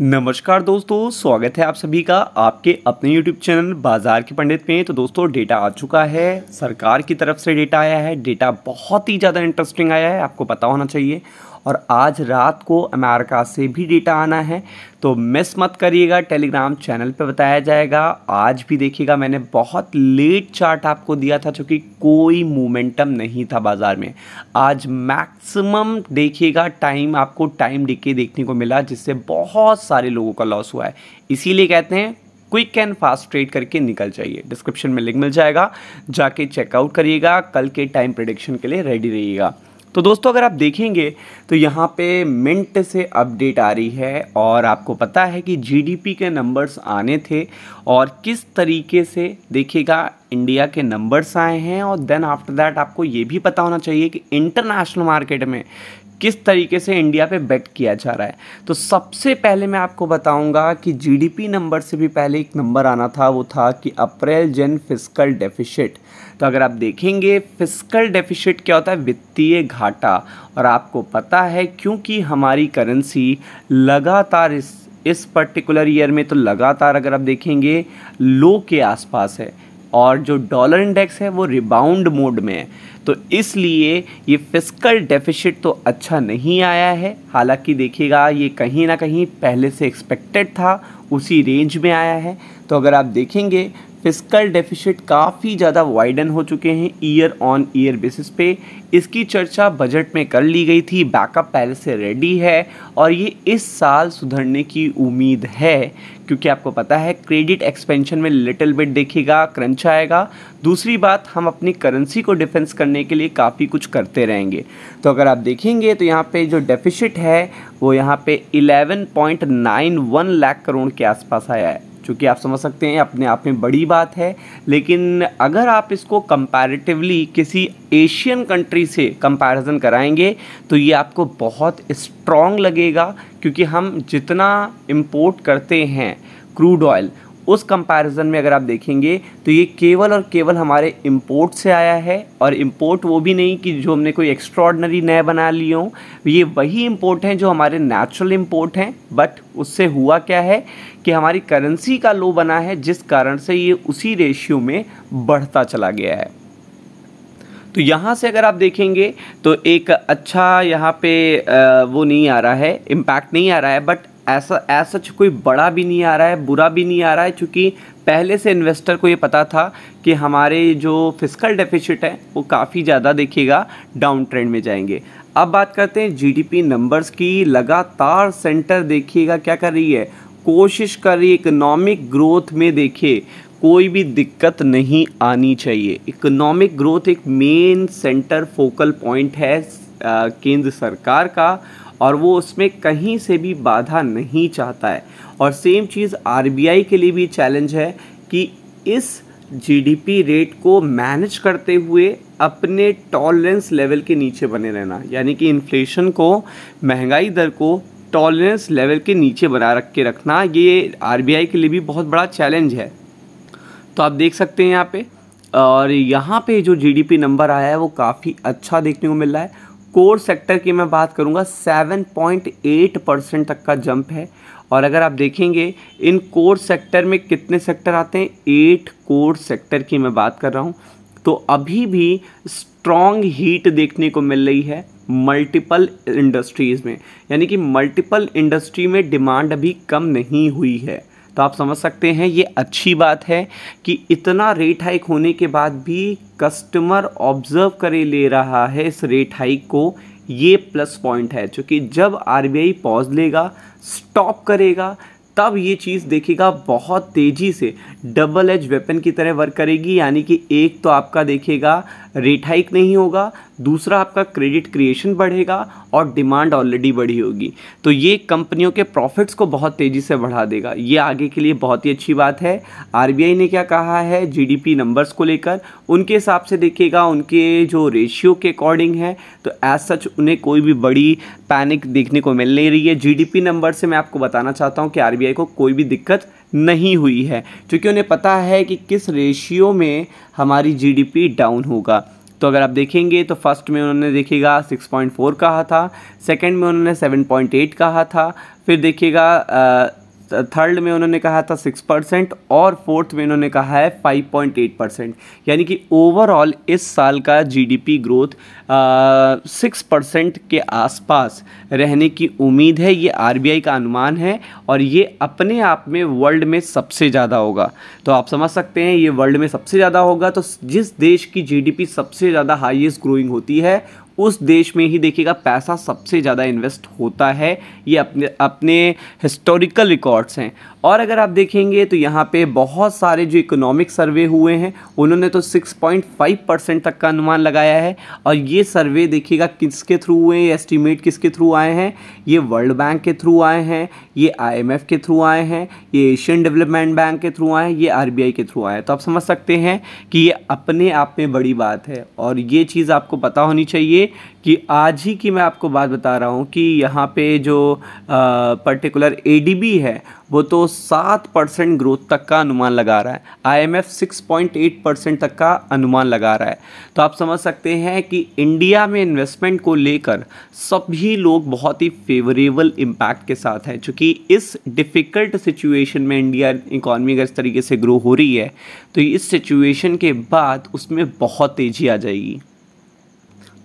नमस्कार दोस्तों स्वागत है आप सभी का आपके अपने YouTube चैनल बाजार के पंडित में तो दोस्तों डेटा आ चुका है सरकार की तरफ से डेटा आया है डेटा बहुत ही ज़्यादा इंटरेस्टिंग आया है आपको पता होना चाहिए और आज रात को अमेरिका से भी डेटा आना है तो मिस मत करिएगा टेलीग्राम चैनल पे बताया जाएगा आज भी देखिएगा मैंने बहुत लेट चार्ट आपको दिया था चूँकि कोई मोमेंटम नहीं था बाज़ार में आज मैक्सिमम देखिएगा टाइम आपको टाइम डिके देखने को मिला जिससे बहुत सारे लोगों का लॉस हुआ है इसीलिए कहते हैं क्विक एंड फास्ट ट्रेड करके निकल जाइए डिस्क्रिप्शन में लिंक मिल जाएगा जाके चेकआउट करिएगा कल के टाइम प्रडिक्शन के लिए रेडी रहिएगा तो दोस्तों अगर आप देखेंगे तो यहाँ पे मिंट से अपडेट आ रही है और आपको पता है कि जीडीपी के नंबर्स आने थे और किस तरीके से देखिएगा इंडिया के नंबर्स आए हैं और देन आफ्टर दैट आपको ये भी पता होना चाहिए कि इंटरनेशनल मार्केट में किस तरीके से इंडिया पे बेट किया जा रहा है तो सबसे पहले मैं आपको बताऊंगा कि जीडीपी नंबर से भी पहले एक नंबर आना था वो था कि अप्रैल जन फिजिकल डेफिशिट तो अगर आप देखेंगे फिजिकल डेफिशिट क्या होता है वित्तीय घाटा और आपको पता है क्योंकि हमारी करेंसी लगातार इस इस पर्टिकुलर ईयर में तो लगातार अगर आप देखेंगे लो के आसपास है और जो डॉलर इंडेक्स है वो रिबाउंड मोड में है तो इसलिए ये फिजिकल डेफिशिट तो अच्छा नहीं आया है हालांकि देखिएगा ये कहीं ना कहीं पहले से एक्सपेक्टेड था उसी रेंज में आया है तो अगर आप देखेंगे फिजिकल डेफिशिट काफ़ी ज़्यादा वाइडन हो चुके हैं ईयर ऑन ईयर बेसिस पे इसकी चर्चा बजट में कर ली गई थी बैकअप पहले से रेडी है और ये इस साल सुधरने की उम्मीद है क्योंकि आपको पता है क्रेडिट एक्सपेंशन में लिटिल बिट देखेगा क्रंच आएगा दूसरी बात हम अपनी करेंसी को डिफेंस करने के लिए काफ़ी कुछ करते रहेंगे तो अगर आप देखेंगे तो यहाँ पे जो डेफिशिट है वो यहाँ पे 11.91 लाख करोड़ के आसपास आया है चूँकि आप समझ सकते हैं अपने आप में बड़ी बात है लेकिन अगर आप इसको कंपैरेटिवली किसी एशियन कंट्री से कंपैरिजन कराएंगे तो ये आपको बहुत स्ट्रॉन्ग लगेगा क्योंकि हम जितना इम्पोर्ट करते हैं क्रूड ऑयल उस कंपैरिजन में अगर आप देखेंगे तो ये केवल और केवल हमारे इंपोर्ट से आया है और इंपोर्ट वो भी नहीं कि जो हमने कोई एक्स्ट्रॉडनरी नए बना लिए हों ये वही इंपोर्ट हैं जो हमारे नेचुरल इंपोर्ट हैं बट उससे हुआ क्या है कि हमारी करेंसी का लो बना है जिस कारण से ये उसी रेशियो में बढ़ता चला गया है तो यहाँ से अगर आप देखेंगे तो एक अच्छा यहाँ पे वो नहीं आ रहा है इम्पैक्ट नहीं आ रहा है बट ऐसा ऐसा कोई बड़ा भी नहीं आ रहा है बुरा भी नहीं आ रहा है क्योंकि पहले से इन्वेस्टर को ये पता था कि हमारे जो फिजिकल डेफिशिट है वो काफ़ी ज़्यादा देखिएगा डाउन ट्रेंड में जाएंगे अब बात करते हैं जीडीपी नंबर्स की लगातार सेंटर देखिएगा क्या कर रही है कोशिश कर रही है इकोनॉमिक ग्रोथ में देखिए कोई भी दिक्कत नहीं आनी चाहिए इकोनॉमिक ग्रोथ एक मेन सेंटर फोकल पॉइंट है केंद्र सरकार का और वो उसमें कहीं से भी बाधा नहीं चाहता है और सेम चीज़ आरबीआई के लिए भी चैलेंज है कि इस जीडीपी रेट को मैनेज करते हुए अपने टॉलरेंस लेवल के नीचे बने रहना यानी कि इन्फ्लेशन को महंगाई दर को टॉलरेंस लेवल के नीचे बना रख के रखना ये आरबीआई के लिए भी बहुत बड़ा चैलेंज है तो आप देख सकते हैं यहाँ पे और यहाँ पे जो जीडीपी नंबर आया है वो काफ़ी अच्छा देखने को मिल रहा है कोर सेक्टर की मैं बात करूँगा 7.8 परसेंट तक का जंप है और अगर आप देखेंगे इन कोर सेक्टर में कितने सेक्टर आते हैं एट कोर सेक्टर की मैं बात कर रहा हूँ तो अभी भी स्ट्रॉन्ग हीट देखने को मिल रही है मल्टीपल इंडस्ट्रीज़ में यानी कि मल्टीपल इंडस्ट्री में डिमांड अभी कम नहीं हुई है तो आप समझ सकते हैं ये अच्छी बात है कि इतना रेट हाइक होने के बाद भी कस्टमर ऑब्जर्व करे ले रहा है इस रेट हाइक को ये प्लस पॉइंट है क्योंकि जब आरबीआई पॉज लेगा स्टॉप करेगा तब ये चीज़ देखेगा बहुत तेज़ी से डबल एज वेपन की तरह वर्क करेगी यानी कि एक तो आपका देखेगा रेट हाइक नहीं होगा दूसरा आपका क्रेडिट क्रिएशन बढ़ेगा और डिमांड ऑलरेडी बढ़ी होगी तो ये कंपनियों के प्रॉफिट्स को बहुत तेज़ी से बढ़ा देगा ये आगे के लिए बहुत ही अच्छी बात है आरबीआई ने क्या कहा है जीडीपी नंबर्स को लेकर उनके हिसाब से देखिएगा उनके जो रेशियो के अकॉर्डिंग है तो एज सच उन्हें कोई भी बड़ी पैनिक देखने को मिल नहीं रही है जी नंबर से मैं आपको बताना चाहता हूँ कि आर को कोई भी दिक्कत नहीं हुई है क्योंकि उन्हें पता है कि किस रेशियो में हमारी जीडीपी डाउन होगा तो अगर आप देखेंगे तो फर्स्ट में उन्होंने देखिएगा 6.4 कहा था सेकंड में उन्होंने 7.8 कहा था फिर देखिएगा थर्ड में उन्होंने कहा था सिक्स परसेंट और फोर्थ में उन्होंने कहा है फाइव पॉइंट एट परसेंट यानी कि ओवरऑल इस साल का जीडीपी ग्रोथ सिक्स परसेंट के आसपास रहने की उम्मीद है ये आरबीआई का अनुमान है और ये अपने आप में वर्ल्ड में सबसे ज़्यादा होगा तो आप समझ सकते हैं ये वर्ल्ड में सबसे ज़्यादा होगा तो जिस देश की जीडीपी सबसे ज़्यादा हाईएस्ट ग्रोइंग होती है उस देश में ही देखिएगा पैसा सबसे ज़्यादा इन्वेस्ट होता है ये अपने अपने हिस्टोरिकल रिकॉर्ड्स हैं और अगर आप देखेंगे तो यहाँ पे बहुत सारे जो इकोनॉमिक सर्वे हुए हैं उन्होंने तो 6.5 परसेंट तक का अनुमान लगाया है और ये सर्वे देखिएगा किसके थ्रू हुए हैं एस्टिमेट किसके थ्रू आए हैं ये वर्ल्ड बैंक के थ्रू आए हैं ये आई के थ्रू आए हैं ये एशियन डेवलपमेंट बैंक के थ्रू आए हैं ये आर के थ्रू आए हैं तो आप समझ सकते हैं कि ये अपने आप में बड़ी बात है और ये चीज़ आपको पता होनी चाहिए कि आज ही की मैं आपको बात बता रहा हूँ कि यहाँ पे जो पर्टिकुलर ए है वो तो सात परसेंट ग्रोथ तक का अनुमान लगा रहा है I M F six point eight percent तक का अनुमान लगा रहा है तो आप समझ सकते हैं कि इंडिया में इन्वेस्टमेंट को लेकर सभी लोग बहुत ही फेवरेबल इम्पैक्ट के साथ हैं चूँकि इस डिफ़िकल्ट सिचुएशन में इंडिया इकॉनमी अगर इस तरीके से ग्रो हो रही है तो इस सिचुएशन के बाद उसमें बहुत तेज़ी आ जाएगी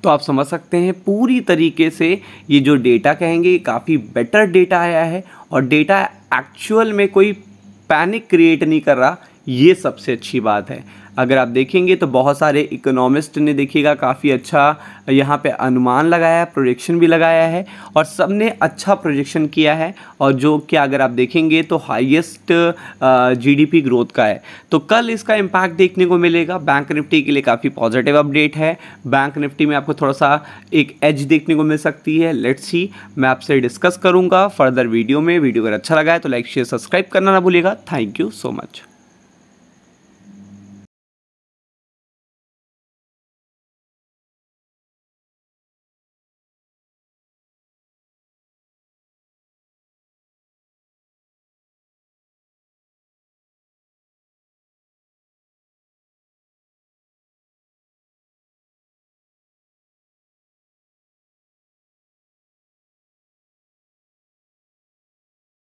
तो आप समझ सकते हैं पूरी तरीके से ये जो डेटा कहेंगे काफ़ी बेटर डेटा आया है और डेटा एक्चुअल में कोई पैनिक क्रिएट नहीं कर रहा ये सबसे अच्छी बात है अगर आप देखेंगे तो बहुत सारे इकोनॉमिस्ट ने देखिएगा काफ़ी अच्छा यहाँ पे अनुमान लगाया है प्रोजेक्शन भी लगाया है और सब ने अच्छा प्रोजेक्शन किया है और जो क्या अगर आप देखेंगे तो हाईएस्ट जीडीपी ग्रोथ का है तो कल इसका इम्पैक्ट देखने को मिलेगा बैंक निफ्टी के लिए काफ़ी पॉजिटिव अपडेट है बैंक निफ्टी में आपको थोड़ा सा एक एज देखने को मिल सकती है लेट्स सी मैं आपसे डिस्कस करूँगा फर्दर वीडियो में वीडियो अगर अच्छा लगा है तो लाइक शेयर सब्सक्राइब करना ना भूलेगा थैंक यू सो मच